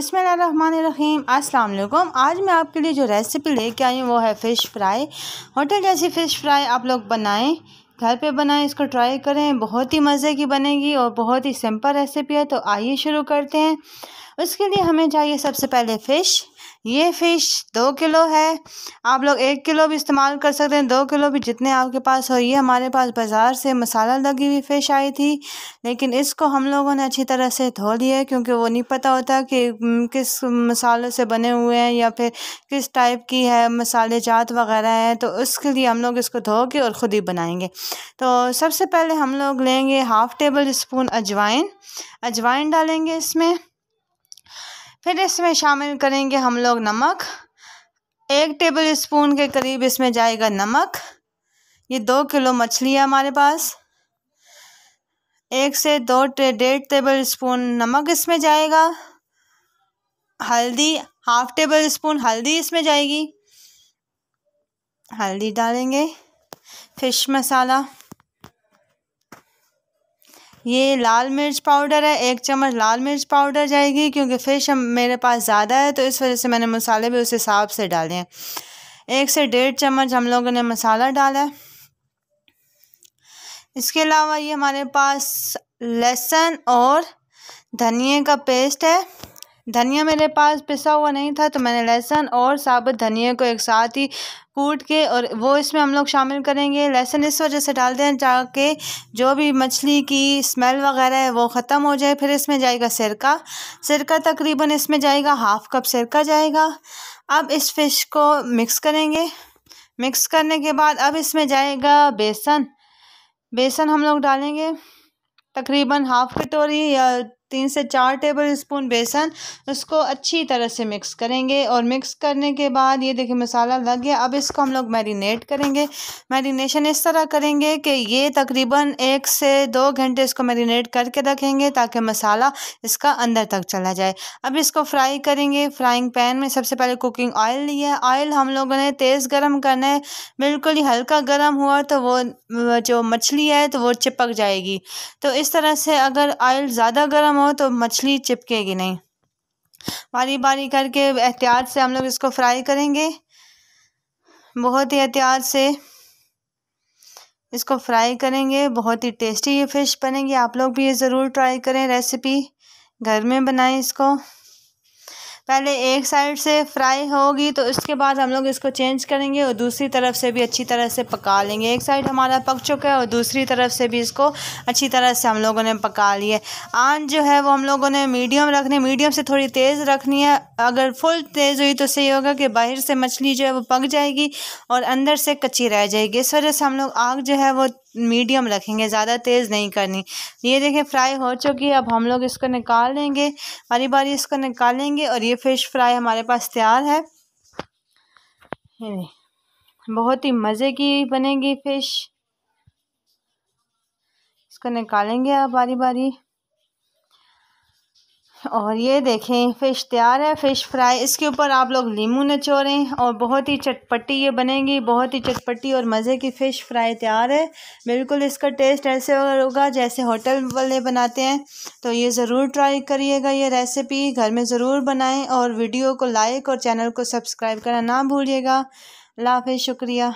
बसमीम अस्सलाम आज मैं आपके लिए जो रेसिपी लेके आई हूँ वो है फ़िश फ्राई होटल जैसी फ़िश फ्राई आप लोग बनाएं घर पे बनाएं इसको ट्राई करें बहुत ही मज़े की बनेगी और बहुत ही सिंपल रेसिपी है तो आइए शुरू करते हैं उसके लिए हमें चाहिए सबसे पहले फ़िश ये फ़िश दो किलो है आप लोग एक किलो भी इस्तेमाल कर सकते हैं दो किलो भी जितने आपके पास हो ये हमारे पास बाज़ार से मसाला लगी हुई फ़िश आई थी लेकिन इसको हम लोगों ने अच्छी तरह से धो लिया है क्योंकि वो नहीं पता होता कि किस मसालों से बने हुए हैं या फिर किस टाइप की है मसाले जात वगैरह हैं तो उसके लिए हम लोग इसको धो के और ख़ुद ही बनाएँगे तो सबसे पहले हम लोग लेंगे हाफ़ टेबल स्पून अजवाइन अजवाइन डालेंगे इसमें फिर इसमें शामिल करेंगे हम लोग नमक एक टेबल स्पून के करीब इसमें जाएगा नमक ये दो किलो मछली है हमारे पास एक से दो डेढ़ टेबल स्पून नमक इसमें जाएगा हल्दी हाफ टेबल स्पून हल्दी इसमें जाएगी हल्दी डालेंगे फिश मसाला ये लाल मिर्च पाउडर है एक चम्मच लाल मिर्च पाउडर जाएगी क्योंकि फ़िश मेरे पास ज़्यादा है तो इस वजह से मैंने मसाले भी उस हिसाब से डाले हैं एक से डेढ़ चम्मच हम लोगों ने मसाला डाला है इसके अलावा ये हमारे पास लहसुन और धनिए का पेस्ट है धनिया मेरे पास पिसा हुआ नहीं था तो मैंने लहसुन और साबुत धनिया को एक साथ ही कूट के और वो इसमें हम लोग शामिल करेंगे लहसुन इस वजह से डालते हैं ताकि जो भी मछली की स्मेल वगैरह है वो ख़त्म हो जाए फिर इसमें जाएगा सिरका सिरका तकरीबन इसमें जाएगा हाफ़ कप सिरका जाएगा अब इस फिश को मिक्स करेंगे मिक्स करने के बाद अब इसमें जाएगा बेसन बेसन हम लोग डालेंगे तकरीबन हाफ़ कटोरी या तीन से चार टेबल स्पून बेसन उसको अच्छी तरह से मिक्स करेंगे और मिक्स करने के बाद ये देखिए मसाला लग गया अब इसको हम लोग मैरिनेट करेंगे मैरिनेशन इस तरह करेंगे कि ये तकरीबन एक से दो घंटे इसको मैरिनेट करके रखेंगे ताकि मसाला इसका अंदर तक चला जाए अब इसको फ्राई करेंगे फ्राइंग पैन में सबसे पहले कुकिंग ऑयल लिया ऑयल हम लोगों ने तेज़ गर्म करना है बिल्कुल ही हल्का गर्म हुआ तो वो जो मछली है तो वो चिपक जाएगी तो इस तरह से अगर ऑयल ज़्यादा गर्म हो तो मछली चिपकेगी नहीं बारी बारी करके एहतियात से हम लोग इसको फ्राई करेंगे बहुत ही एहतियात से इसको फ्राई करेंगे बहुत ही टेस्टी ये फ़िश बनेगी आप लोग भी ये ज़रूर ट्राई करें रेसिपी घर में बनाएं इसको पहले एक साइड से फ्राई होगी तो उसके बाद हम लोग इसको चेंज करेंगे और दूसरी तरफ से भी अच्छी तरह से पका लेंगे एक साइड हमारा पक चुका है और दूसरी तरफ से भी इसको अच्छी तरह से हम लोगों ने पका लिए आँच जो है वो हम लोगों ने मीडियम रखनी है मीडियम से थोड़ी तेज़ रखनी है अगर फुल तेज़ हुई तो सही होगा कि बाहर से मछली जो है वो पक जाएगी और अंदर से कच्ची रह जाएगी इस वजह से हम लोग आग जो है वो मीडियम रखेंगे ज़्यादा तेज़ नहीं करनी ये देखें फ्राई हो चुकी है अब हम लोग इसको निकाल लेंगे बारी बारी इसको निकालेंगे और ये फ़िश फ्राई हमारे पास तैयार है बहुत ही मज़े की बनेगी फ़िश इसको निकालेंगे आप बारी बारी और ये देखें फ़िश तैयार है फ़िश फ्राई इसके ऊपर आप लोग लीमू नचोड़ें और बहुत ही चटपटी ये बनेगी बहुत ही चटपटी और मज़े की फ़िश फ्राई तैयार है बिल्कुल इसका टेस्ट ऐसे होगा जैसे होटल वाले बनाते हैं तो ये ज़रूर ट्राई करिएगा ये रेसिपी घर में ज़रूर बनाएं और वीडियो को लाइक और चैनल को सब्सक्राइब करना ना भूलिएगा लाफ शुक्रिया